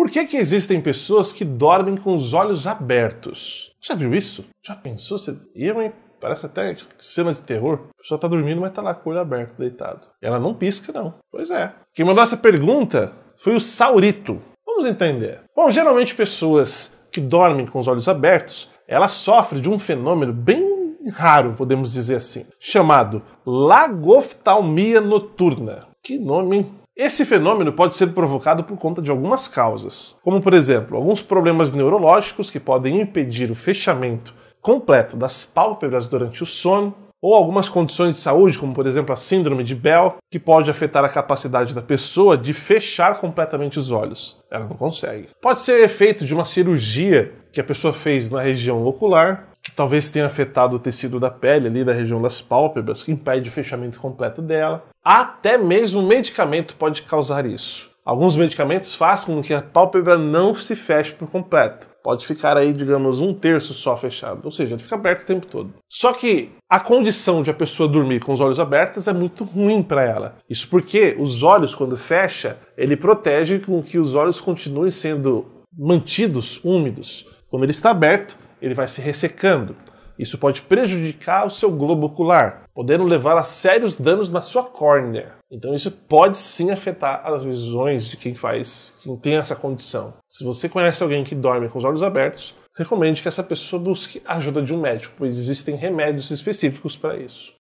Por que, que existem pessoas que dormem com os olhos abertos? Já viu isso? Já pensou? Você... Eu, hein? Parece até cena de terror. A pessoa tá dormindo, mas tá lá com o olho aberto, deitado. Ela não pisca, não. Pois é. Quem mandou essa pergunta foi o Saurito. Vamos entender. Bom, geralmente pessoas que dormem com os olhos abertos, ela sofre de um fenômeno bem raro, podemos dizer assim, chamado lagoftalmia noturna. Que nome esse fenômeno pode ser provocado por conta de algumas causas, como por exemplo, alguns problemas neurológicos que podem impedir o fechamento completo das pálpebras durante o sono, ou algumas condições de saúde, como por exemplo a síndrome de Bell, que pode afetar a capacidade da pessoa de fechar completamente os olhos. Ela não consegue. Pode ser efeito de uma cirurgia que a pessoa fez na região ocular, talvez tenha afetado o tecido da pele ali da região das pálpebras, que impede o fechamento completo dela. Até mesmo medicamento pode causar isso. Alguns medicamentos fazem com que a pálpebra não se feche por completo. Pode ficar aí, digamos, um terço só fechado, ou seja, fica aberto o tempo todo. Só que a condição de a pessoa dormir com os olhos abertos é muito ruim para ela. Isso porque os olhos, quando fecha, ele protege com que os olhos continuem sendo mantidos úmidos. Quando ele está aberto, ele vai se ressecando. Isso pode prejudicar o seu globo ocular, podendo levar a sérios danos na sua córnea. Então isso pode sim afetar as visões de quem faz, quem tem essa condição. Se você conhece alguém que dorme com os olhos abertos, recomende que essa pessoa busque a ajuda de um médico, pois existem remédios específicos para isso.